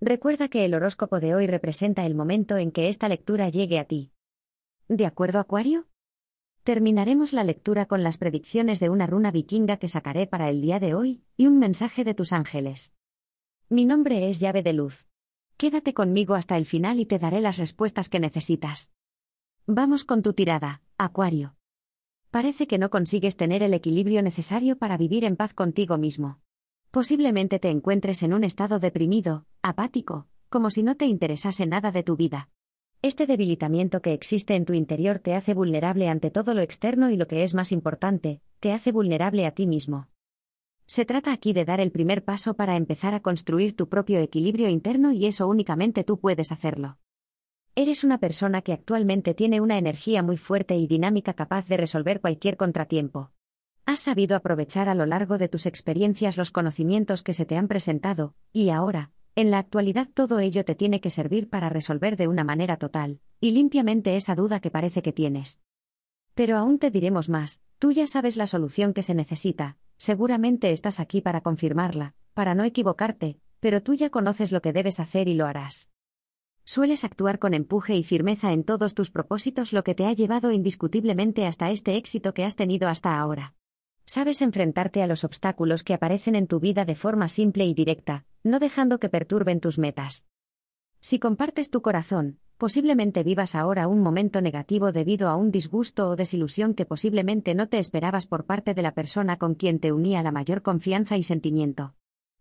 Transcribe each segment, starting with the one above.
Recuerda que el horóscopo de hoy representa el momento en que esta lectura llegue a ti. ¿De acuerdo, Acuario? Terminaremos la lectura con las predicciones de una runa vikinga que sacaré para el día de hoy, y un mensaje de tus ángeles. Mi nombre es llave de luz. Quédate conmigo hasta el final y te daré las respuestas que necesitas. Vamos con tu tirada, Acuario. Parece que no consigues tener el equilibrio necesario para vivir en paz contigo mismo. Posiblemente te encuentres en un estado deprimido, apático, como si no te interesase nada de tu vida. Este debilitamiento que existe en tu interior te hace vulnerable ante todo lo externo y lo que es más importante, te hace vulnerable a ti mismo. Se trata aquí de dar el primer paso para empezar a construir tu propio equilibrio interno y eso únicamente tú puedes hacerlo. Eres una persona que actualmente tiene una energía muy fuerte y dinámica capaz de resolver cualquier contratiempo. Has sabido aprovechar a lo largo de tus experiencias los conocimientos que se te han presentado, y ahora, en la actualidad todo ello te tiene que servir para resolver de una manera total, y limpiamente esa duda que parece que tienes. Pero aún te diremos más, tú ya sabes la solución que se necesita, seguramente estás aquí para confirmarla, para no equivocarte, pero tú ya conoces lo que debes hacer y lo harás. Sueles actuar con empuje y firmeza en todos tus propósitos, lo que te ha llevado indiscutiblemente hasta este éxito que has tenido hasta ahora. Sabes enfrentarte a los obstáculos que aparecen en tu vida de forma simple y directa, no dejando que perturben tus metas. Si compartes tu corazón, posiblemente vivas ahora un momento negativo debido a un disgusto o desilusión que posiblemente no te esperabas por parte de la persona con quien te unía la mayor confianza y sentimiento.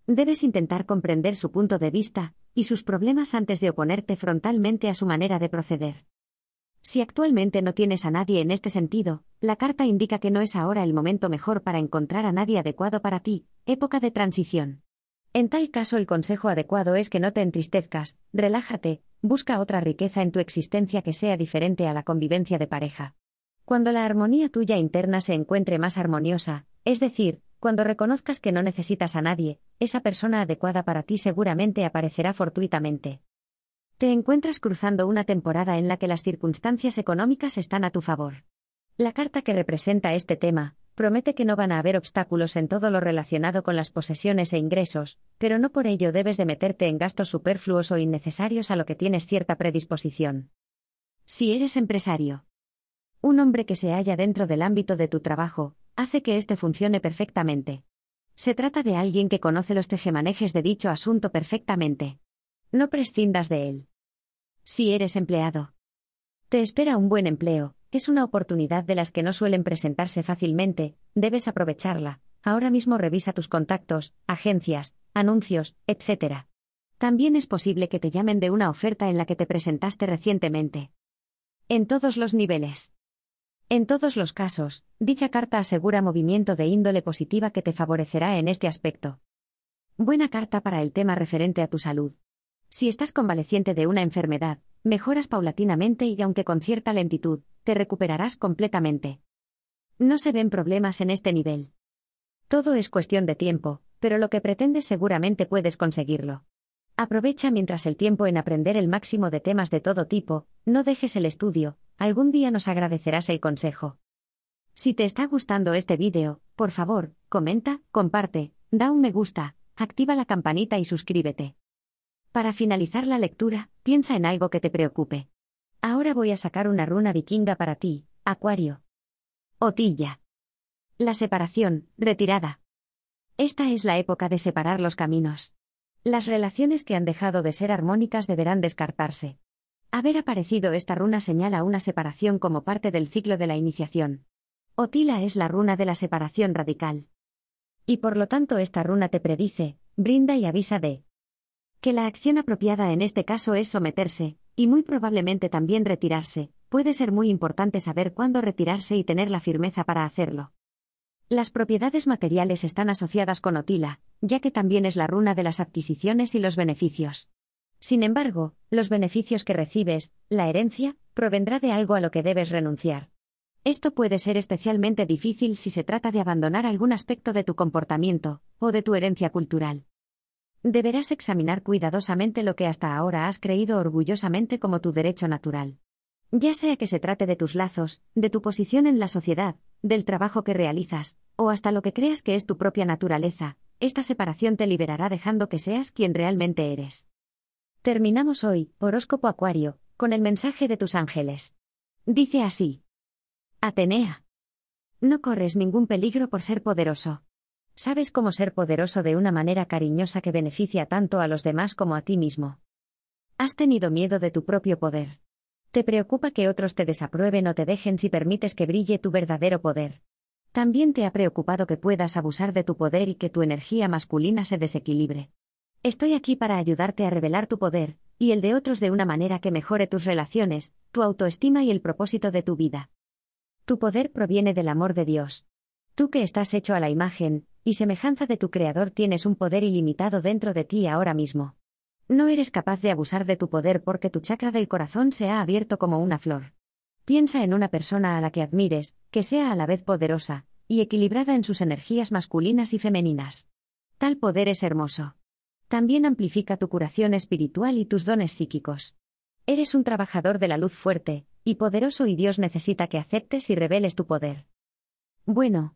Debes intentar comprender su punto de vista y sus problemas antes de oponerte frontalmente a su manera de proceder. Si actualmente no tienes a nadie en este sentido, la carta indica que no es ahora el momento mejor para encontrar a nadie adecuado para ti, época de transición. En tal caso el consejo adecuado es que no te entristezcas, relájate, busca otra riqueza en tu existencia que sea diferente a la convivencia de pareja. Cuando la armonía tuya interna se encuentre más armoniosa, es decir, cuando reconozcas que no necesitas a nadie, esa persona adecuada para ti seguramente aparecerá fortuitamente. Te encuentras cruzando una temporada en la que las circunstancias económicas están a tu favor. La carta que representa este tema, promete que no van a haber obstáculos en todo lo relacionado con las posesiones e ingresos, pero no por ello debes de meterte en gastos superfluos o innecesarios a lo que tienes cierta predisposición. Si eres empresario, un hombre que se halla dentro del ámbito de tu trabajo, hace que éste funcione perfectamente. Se trata de alguien que conoce los tejemanejes de dicho asunto perfectamente. No prescindas de él. Si eres empleado, te espera un buen empleo, es una oportunidad de las que no suelen presentarse fácilmente, debes aprovecharla. Ahora mismo revisa tus contactos, agencias, anuncios, etc. También es posible que te llamen de una oferta en la que te presentaste recientemente. En todos los niveles. En todos los casos, dicha carta asegura movimiento de índole positiva que te favorecerá en este aspecto. Buena carta para el tema referente a tu salud. Si estás convaleciente de una enfermedad, mejoras paulatinamente y aunque con cierta lentitud, te recuperarás completamente. No se ven problemas en este nivel. Todo es cuestión de tiempo, pero lo que pretendes seguramente puedes conseguirlo. Aprovecha mientras el tiempo en aprender el máximo de temas de todo tipo, no dejes el estudio, algún día nos agradecerás el consejo. Si te está gustando este vídeo, por favor, comenta, comparte, da un me gusta, activa la campanita y suscríbete. Para finalizar la lectura, piensa en algo que te preocupe. Ahora voy a sacar una runa vikinga para ti, Acuario. Otilla. La separación, retirada. Esta es la época de separar los caminos. Las relaciones que han dejado de ser armónicas deberán descartarse. Haber aparecido esta runa señala una separación como parte del ciclo de la iniciación. Otila es la runa de la separación radical. Y por lo tanto esta runa te predice, brinda y avisa de que la acción apropiada en este caso es someterse, y muy probablemente también retirarse, puede ser muy importante saber cuándo retirarse y tener la firmeza para hacerlo. Las propiedades materiales están asociadas con Otila, ya que también es la runa de las adquisiciones y los beneficios. Sin embargo, los beneficios que recibes, la herencia, provendrá de algo a lo que debes renunciar. Esto puede ser especialmente difícil si se trata de abandonar algún aspecto de tu comportamiento, o de tu herencia cultural. Deberás examinar cuidadosamente lo que hasta ahora has creído orgullosamente como tu derecho natural. Ya sea que se trate de tus lazos, de tu posición en la sociedad, del trabajo que realizas, o hasta lo que creas que es tu propia naturaleza, esta separación te liberará dejando que seas quien realmente eres. Terminamos hoy, horóscopo acuario, con el mensaje de tus ángeles. Dice así. Atenea. No corres ningún peligro por ser poderoso. Sabes cómo ser poderoso de una manera cariñosa que beneficia tanto a los demás como a ti mismo. Has tenido miedo de tu propio poder. Te preocupa que otros te desaprueben o te dejen si permites que brille tu verdadero poder. También te ha preocupado que puedas abusar de tu poder y que tu energía masculina se desequilibre. Estoy aquí para ayudarte a revelar tu poder, y el de otros de una manera que mejore tus relaciones, tu autoestima y el propósito de tu vida. Tu poder proviene del amor de Dios. Tú que estás hecho a la imagen, y semejanza de tu Creador tienes un poder ilimitado dentro de ti ahora mismo. No eres capaz de abusar de tu poder porque tu chakra del corazón se ha abierto como una flor. Piensa en una persona a la que admires, que sea a la vez poderosa, y equilibrada en sus energías masculinas y femeninas. Tal poder es hermoso. También amplifica tu curación espiritual y tus dones psíquicos. Eres un trabajador de la luz fuerte y poderoso y Dios necesita que aceptes y reveles tu poder. Bueno,